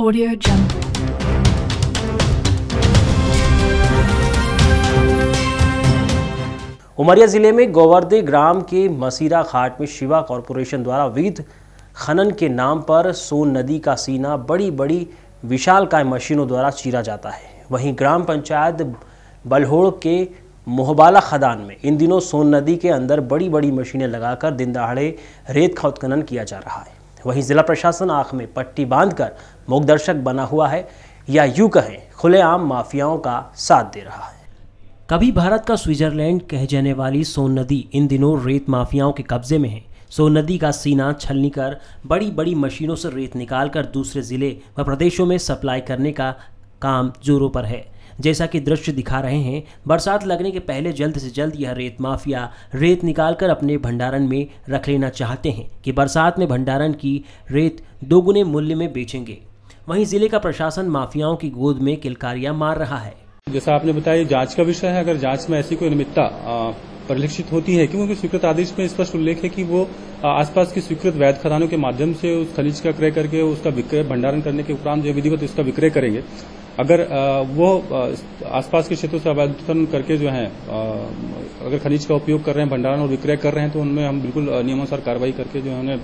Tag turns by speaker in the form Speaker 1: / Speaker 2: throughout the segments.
Speaker 1: Audio Jungle.
Speaker 2: Umaria जिले में गोवर्धे ग्राम के मसीरा घाट में शिवा कॉरपोरेशन द्वारा विध खनन के नाम पर सोन नदी का सीना बड़ी बड़ी विशालकाय मशीनों द्वारा चीरा जाता है वहीं ग्राम पंचायत बलहोड़ के मोहबाला खदान में इन दिनों सोन नदी के अंदर बड़ी बड़ी मशीनें लगाकर दिन दहाड़े रेत का उत्खनन किया जा रहा है वहीं जिला प्रशासन आंख में पट्टी बांधकर मोगदर्शक बना हुआ है या यूं कहें खुलेआम माफियाओं का साथ दे रहा है कभी भारत का स्विट्जरलैंड कह जाने वाली सोन नदी इन दिनों रेत माफियाओं के कब्जे में है सोन नदी का सीना छलनी कर बड़ी बड़ी मशीनों से रेत निकालकर दूसरे ज़िले व प्रदेशों में सप्लाई करने का काम जोरों पर है जैसा कि दृश्य दिखा रहे हैं बरसात लगने के पहले जल्द से जल्द यह रेत माफिया रेत निकालकर अपने भंडारण में रख लेना चाहते हैं कि बरसात में भंडारण की रेत दोगुने मूल्य में बेचेंगे वहीं जिले का प्रशासन माफियाओं की गोद में किलकारियां मार रहा है जैसा आपने बताया जांच
Speaker 3: का विषय है अगर जांच में ऐसी कोई निमित्ता परिलक्षित होती है क्योंकि स्वीकृत आदेश में स्पष्ट उल्लेख है कि वो आसपास की स्वीकृत वैध खदानों के माध्यम से उस खनिज का क्रय करके उसका विक्रय भंडारण करने के उपरांत जो विधिवत उसका विक्रय करेंगे अगर वो आसपास के क्षेत्रों से अवैधन करके जो है अगर खनिज का उपयोग कर रहे हैं भंडारण और विक्रय कर रहे हैं तो उनमें हम बिल्कुल
Speaker 2: नियमानुसार कार्रवाई करके जो है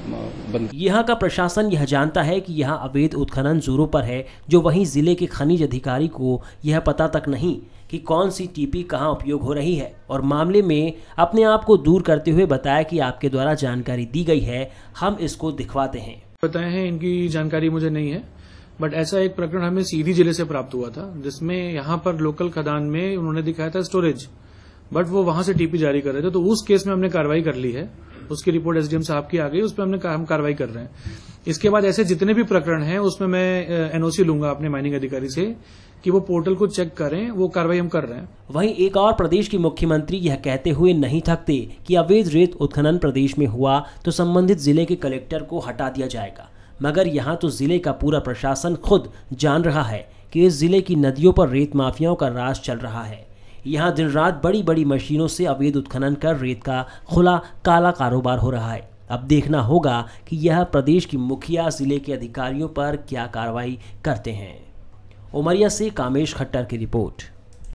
Speaker 2: बंद यहाँ का प्रशासन यह जानता है कि यहाँ अवैध उत्खनन जोरों पर है जो वहीं जिले के खनिज अधिकारी को यह पता तक नहीं कि कौन सी टीपी कहाँ उपयोग हो रही है और मामले में अपने आप को दूर करते हुए बताया कि आपके द्वारा जानकारी दी गई है हम इसको दिखवाते हैं बताए हैं इनकी जानकारी मुझे नहीं है
Speaker 1: बट ऐसा एक प्रकरण हमें सीधी जिले से प्राप्त हुआ था जिसमें यहां पर लोकल खदान में उन्होंने दिखाया था स्टोरेज बट वो वहां से टीपी जारी कर रहे थे तो उस केस में हमने कार्रवाई कर ली है उसकी रिपोर्ट एसडीएम साहब की आ गई उस पर हमने हम कार्रवाई कर रहे हैं इसके बाद ऐसे जितने भी प्रकरण हैं उसमें
Speaker 2: मैं एनओसी लूंगा अपने माइनिंग अधिकारी से कि वो पोर्टल को चेक करें वो कार्रवाई हम कर रहे हैं वहीं एक और प्रदेश के मुख्यमंत्री यह कहते हुए नहीं थकते कि अवैध रेत उत्खनन प्रदेश में हुआ तो संबंधित जिले के कलेक्टर को हटा दिया जाएगा मगर यहाँ तो ज़िले का पूरा प्रशासन खुद जान रहा है कि इस ज़िले की नदियों पर रेत माफियाओं का राज चल रहा है यहाँ दिन रात बड़ी बड़ी मशीनों से अवैध उत्खनन कर रेत का खुला काला कारोबार हो रहा है अब देखना होगा कि यह प्रदेश की मुखिया ज़िले के अधिकारियों पर क्या कार्रवाई करते हैं उमरिया से कामेश खट्टर की रिपोर्ट